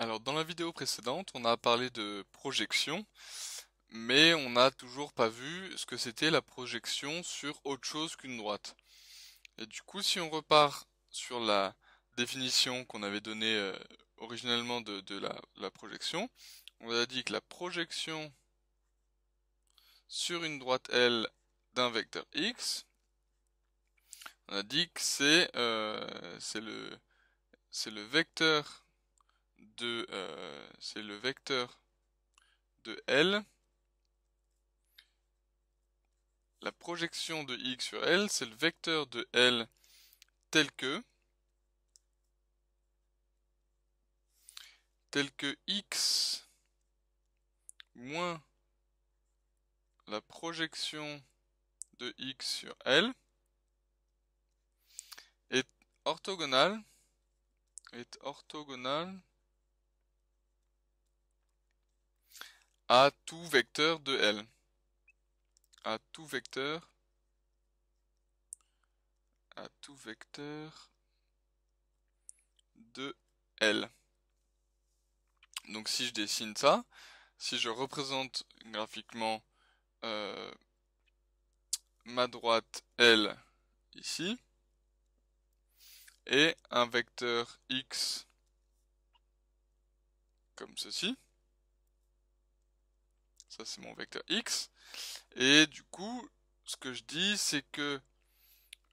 Alors dans la vidéo précédente, on a parlé de projection, mais on n'a toujours pas vu ce que c'était la projection sur autre chose qu'une droite. Et du coup, si on repart sur la définition qu'on avait donnée euh, originellement de, la, projection, on a dit que la projection sur une droite L d'un vecteur x, on a dit que c'est euh, le, le vecteur de euh, c'est le vecteur de L. La projection de x sur L, c'est le vecteur de L tel que tel que x moins la projection de x sur L est orthogonale est orthogonale à tout vecteur de L. À tout vecteur. À tout vecteur de L. Donc si je dessine ça, si je représente graphiquement euh, ma droite L ici, et un vecteur X comme ceci, ça c'est mon vecteur x. Et du coup, ce que je dis, c'est que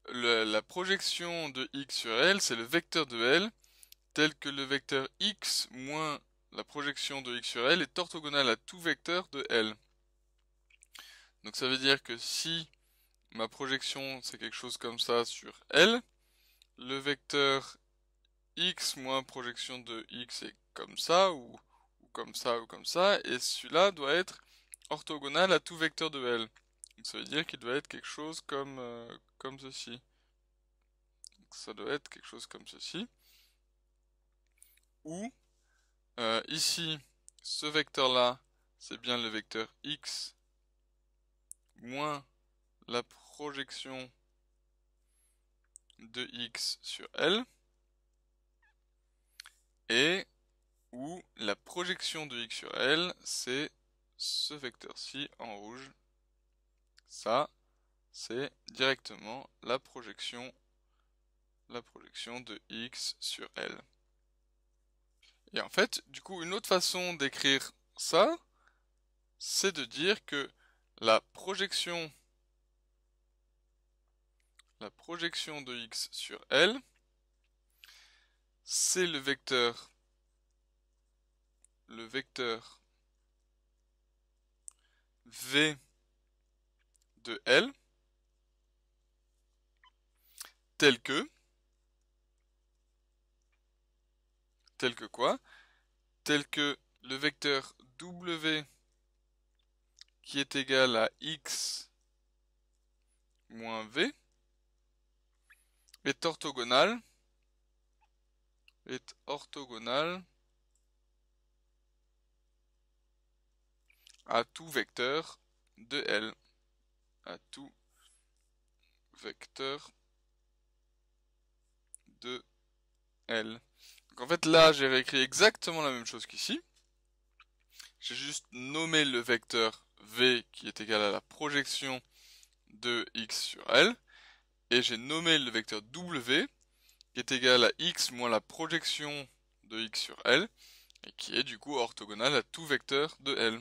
la projection de x sur L, c'est le vecteur de L, tel que le vecteur x moins la projection de x sur L est orthogonal à tout vecteur de L. Donc ça veut dire que si ma projection c'est quelque chose comme ça sur L, le vecteur x moins projection de x est comme ça, ou, ou comme ça, ou comme ça, et celui-là doit être orthogonal à tout vecteur de L. ça veut dire qu'il doit être quelque chose comme, euh, comme ceci. ça doit être quelque chose comme ceci. Ou euh, ici, ce vecteur-là, c'est bien le vecteur x moins la projection de x sur L et où la projection de x sur L, c'est ce vecteur-ci en rouge. Ça, c'est directement la projection, la projection de x sur L. Et en fait, du coup, une autre façon d'écrire ça, c'est de dire que la projection, la projection de x sur L, c'est le vecteur, le vecteur V de L tel que tel que quoi Tel que le vecteur W qui est égal à x moins v est orthogonal est orthogonal à tout vecteur de L. À tout vecteur de L. Donc en fait là j'ai réécrit exactement la même chose qu'ici. J'ai juste nommé le vecteur V qui est égal à la projection de X sur L. Et j'ai nommé le vecteur W qui est égal à X moins la projection de X sur L et qui est du coup orthogonal à tout vecteur de L.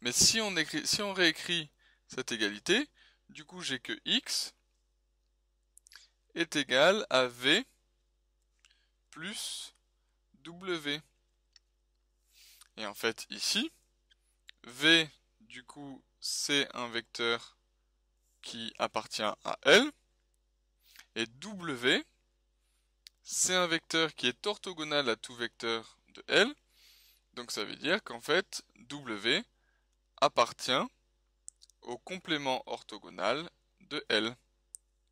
Mais si on, réécrit cette égalité, du coup j'ai que x est égal à v plus w. Et en fait ici, v du coup c'est un vecteur qui appartient à L et W c'est un vecteur qui est orthogonal à tout vecteur de L donc ça veut dire qu'en fait W appartient au complément orthogonal de L.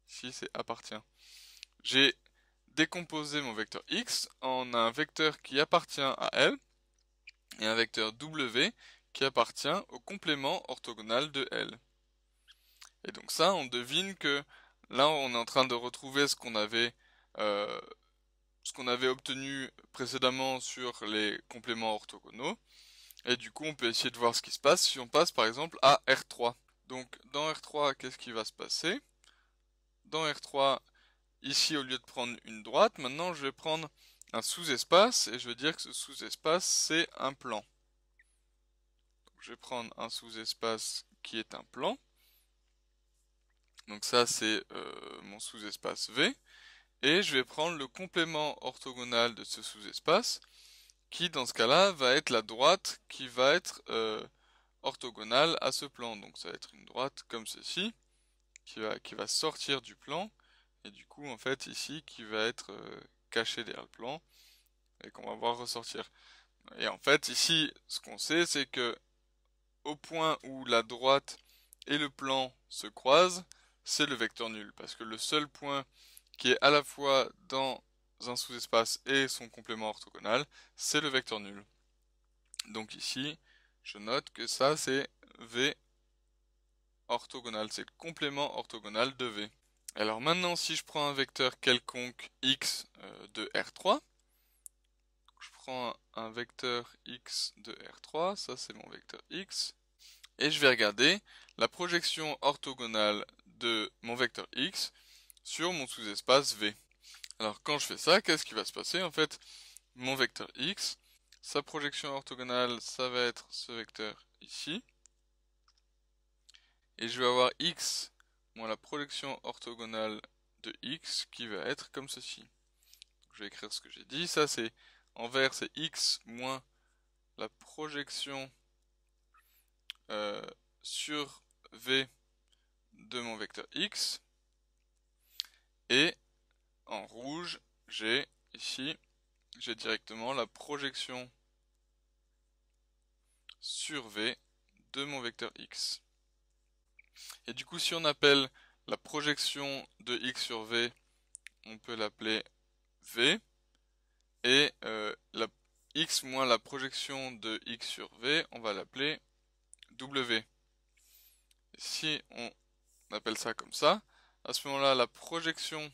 Si c'est appartient. J'ai décomposé mon vecteur x en un vecteur qui appartient à L et un vecteur w qui appartient au complément orthogonal de L. Et donc ça, on devine que là, on est en train de retrouver ce qu'on avait, euh, ce qu'on avait obtenu précédemment sur les compléments orthogonaux. Et du coup, on peut essayer de voir ce qui se passe si on passe par exemple à R3. Donc dans R3, qu'est-ce qui va se passer Dans R3, ici, au lieu de prendre une droite, maintenant je vais prendre un sous-espace et je vais dire que ce sous-espace, c'est un plan. je vais prendre un sous-espace qui est un plan. Donc ça, c'est euh, mon sous-espace V. Et je vais prendre le complément orthogonal de ce sous-espace qui dans ce cas-là va être la droite qui va être euh, orthogonale à ce plan. Donc ça va être une droite comme ceci, qui va, qui va sortir du plan, et du coup en fait ici qui va être euh, cachée derrière le plan, et qu'on va voir ressortir. Et en fait ici ce qu'on sait c'est que au point où la droite et le plan se croisent, c'est le vecteur nul, parce que le seul point qui est à la fois dans un sous-espace et son complément orthogonal, c'est le vecteur nul. Donc ici, je note que ça c'est V orthogonal, c'est le complément orthogonal de V. Alors maintenant, si je prends un vecteur quelconque x euh, de R3, je prends un vecteur x de R3, ça c'est mon vecteur x, et je vais regarder la projection orthogonale de mon vecteur x sur mon sous-espace V. Alors quand je fais ça, qu'est-ce qui va se passer En fait, mon vecteur x, sa projection orthogonale, ça va être ce vecteur ici. Et je vais avoir x moins la projection orthogonale de x qui va être comme ceci. je vais écrire ce que j'ai dit. Ça c'est en vert, c'est x moins la projection euh, sur v de mon vecteur x. Et en rouge, j'ai ici, j'ai directement la projection sur V de mon vecteur X. Et du coup, si on appelle la projection de X sur V, on peut l'appeler V. Et euh, la X moins la projection de X sur V, on va l'appeler W. si on appelle ça comme ça, à ce moment-là, la projection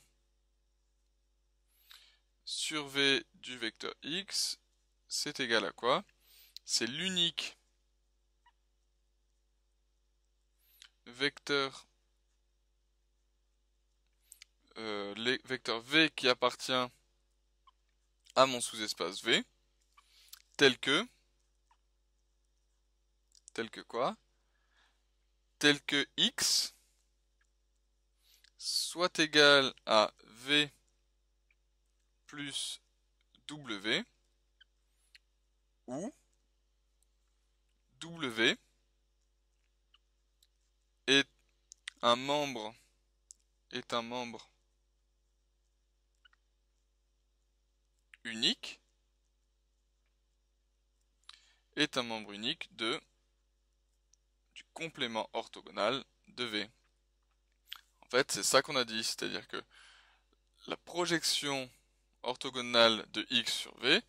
sur V du vecteur X, c'est égal à quoi C'est l'unique vecteur euh, les V qui appartient à mon sous-espace V, tel que, tel que quoi Tel que X soit égal à V plus W ou W est un membre est un membre unique est un membre unique de du complément orthogonal de V. En fait, c'est ça qu'on a dit, c'est-à-dire que la projection orthogonal de x sur v,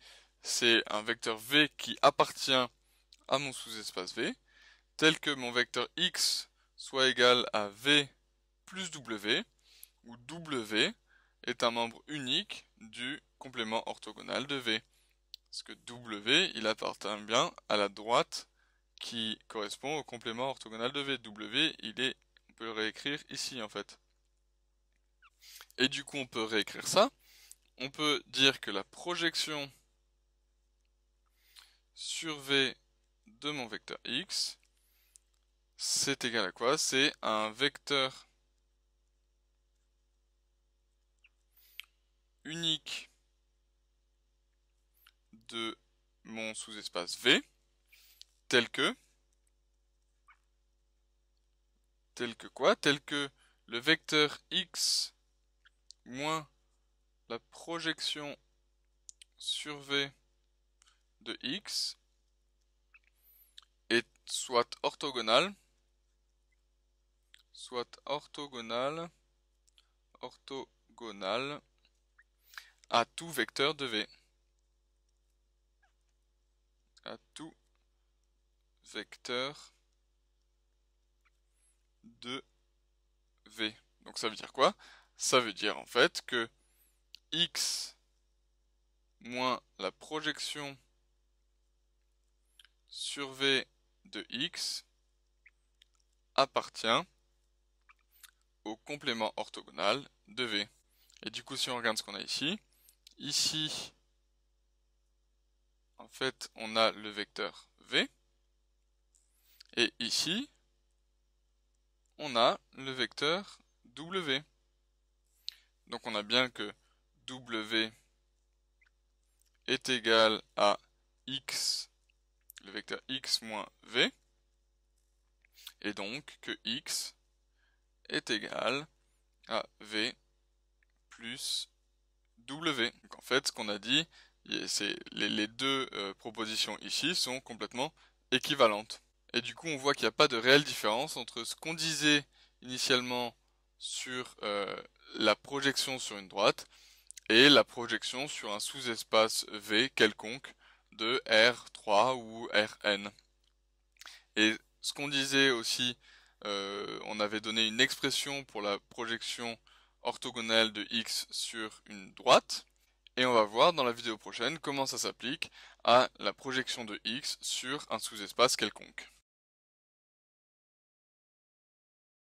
c'est un vecteur v qui appartient à mon sous-espace v, tel que mon vecteur x soit égal à v plus w, où w est un membre unique du complément orthogonal de v. Parce que w, il appartient bien à la droite qui correspond au complément orthogonal de v. w, il est, on peut le réécrire ici en fait. Et du coup, on peut réécrire ça on peut dire que la projection sur V de mon vecteur X, c'est égal à quoi C'est un vecteur unique de mon sous-espace V, tel que, tel que quoi Tel que le vecteur X moins la projection sur V de X est soit orthogonale, soit orthogonale, orthogonale à tout vecteur de V. À tout vecteur de V. Donc ça veut dire quoi Ça veut dire en fait que x moins la projection sur V de x appartient au complément orthogonal de V. Et du coup, si on regarde ce qu'on a ici, ici, en fait, on a le vecteur V, et ici, on a le vecteur W. Donc on a bien que W est égal à x, le vecteur x moins v, et donc que x est égal à v plus w. en fait, ce qu'on a dit, les, deux euh, propositions ici sont complètement équivalentes. Et du coup, on voit qu'il n'y a pas de réelle différence entre ce qu'on disait initialement sur euh, la projection sur une droite et la projection sur un sous-espace V quelconque de R3 ou Rn. Et ce qu'on disait aussi, euh, on avait donné une expression pour la projection orthogonale de x sur une droite, et on va voir dans la vidéo prochaine comment ça s'applique à la projection de x sur un sous-espace quelconque.